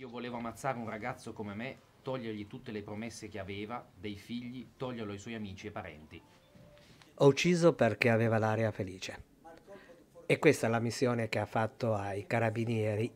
Io volevo ammazzare un ragazzo come me, togliergli tutte le promesse che aveva, dei figli, toglierlo ai suoi amici e parenti. Ho ucciso perché aveva l'aria felice. E questa è la missione che ha fatto ai carabinieri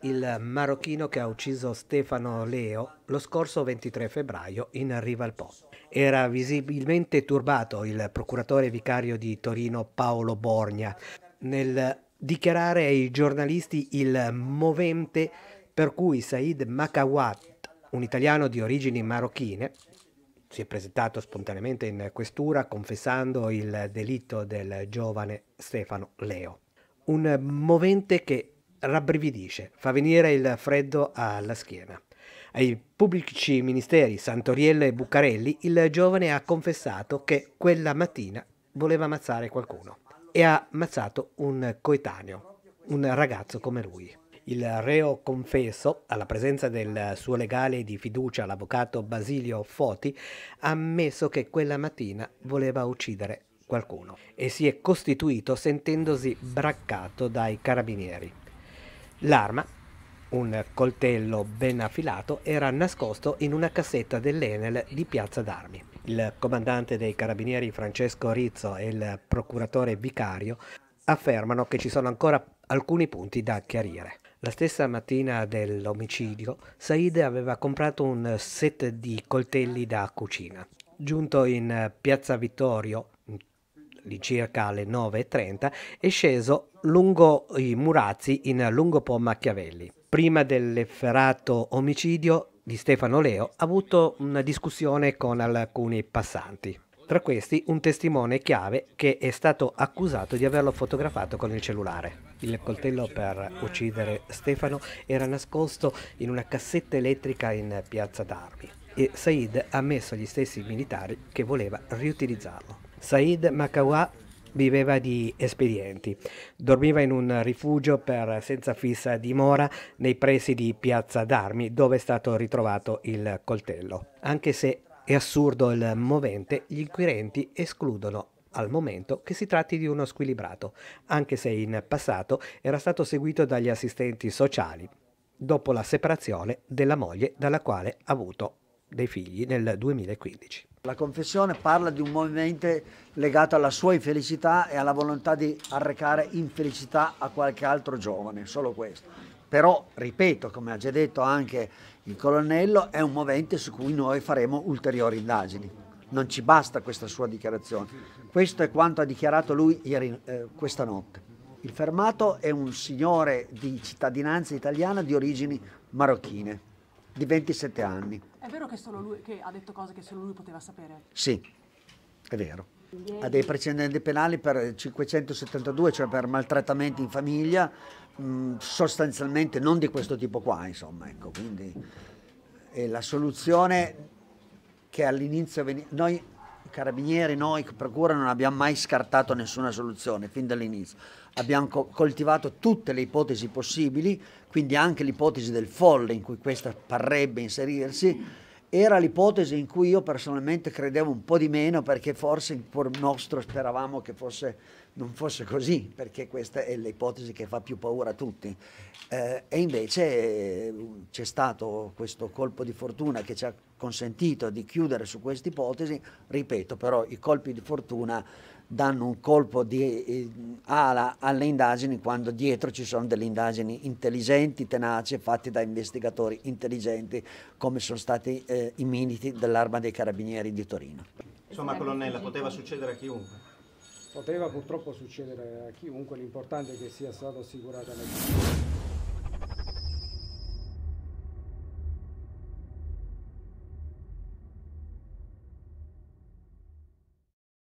il marocchino che ha ucciso Stefano Leo lo scorso 23 febbraio in Riva al Po. Era visibilmente turbato il procuratore vicario di Torino Paolo Borgna nel dichiarare ai giornalisti il movente per cui Said Makawat, un italiano di origini marocchine, si è presentato spontaneamente in questura confessando il delitto del giovane Stefano Leo. Un movente che rabbrividisce, fa venire il freddo alla schiena. Ai pubblici ministeri Santoriello e Bucarelli il giovane ha confessato che quella mattina voleva ammazzare qualcuno e ha ammazzato un coetaneo, un ragazzo come lui. Il reo confesso, alla presenza del suo legale di fiducia, l'avvocato Basilio Foti, ha ammesso che quella mattina voleva uccidere qualcuno e si è costituito sentendosi braccato dai carabinieri. L'arma, un coltello ben affilato, era nascosto in una cassetta dell'Enel di Piazza d'Armi. Il comandante dei carabinieri Francesco Rizzo e il procuratore vicario affermano che ci sono ancora alcuni punti da chiarire. La stessa mattina dell'omicidio, Said aveva comprato un set di coltelli da cucina. Giunto in Piazza Vittorio, circa alle 9.30, è sceso lungo i Murazzi in Lungopò Machiavelli. Prima dell'efferato omicidio di Stefano Leo ha avuto una discussione con alcuni passanti. Tra questi un testimone chiave che è stato accusato di averlo fotografato con il cellulare. Il coltello per uccidere Stefano era nascosto in una cassetta elettrica in piazza d'armi e Said ha messo gli stessi militari che voleva riutilizzarlo. Said Makawa viveva di espedienti. Dormiva in un rifugio per senza fissa dimora nei pressi di Piazza d'Armi, dove è stato ritrovato il coltello. Anche se è assurdo il movente, gli inquirenti escludono al momento che si tratti di uno squilibrato, anche se in passato era stato seguito dagli assistenti sociali, dopo la separazione della moglie dalla quale ha avuto dei figli nel 2015. La confessione parla di un movimento legato alla sua infelicità e alla volontà di arrecare infelicità a qualche altro giovane, solo questo. Però, ripeto, come ha già detto anche il colonnello, è un movente su cui noi faremo ulteriori indagini. Non ci basta questa sua dichiarazione. Questo è quanto ha dichiarato lui ieri, eh, questa notte. Il fermato è un signore di cittadinanza italiana di origini marocchine, di 27 anni. È vero che, lui, che ha detto cose che solo lui poteva sapere? Sì, è vero. Ha dei precedenti penali per 572, cioè per maltrattamenti in famiglia, Mm, sostanzialmente non di questo tipo qua, insomma, ecco, quindi eh, la soluzione che all'inizio noi carabinieri, noi procura non abbiamo mai scartato nessuna soluzione fin dall'inizio. Abbiamo co coltivato tutte le ipotesi possibili, quindi anche l'ipotesi del folle in cui questa parrebbe inserirsi era l'ipotesi in cui io personalmente credevo un po' di meno perché forse in cuor nostro speravamo che fosse, non fosse così, perché questa è l'ipotesi che fa più paura a tutti. Eh, e invece eh, c'è stato questo colpo di fortuna che ci ha consentito di chiudere su questa ipotesi, ripeto però i colpi di fortuna danno un colpo di eh, ala alle indagini quando dietro ci sono delle indagini intelligenti, tenaci, fatte da investigatori intelligenti come sono stati eh, i militi dell'arma dei carabinieri di Torino. Insomma, colonnella, poteva succedere a chiunque. Poteva purtroppo succedere a chiunque, l'importante è che sia stato assicurata la giustizia.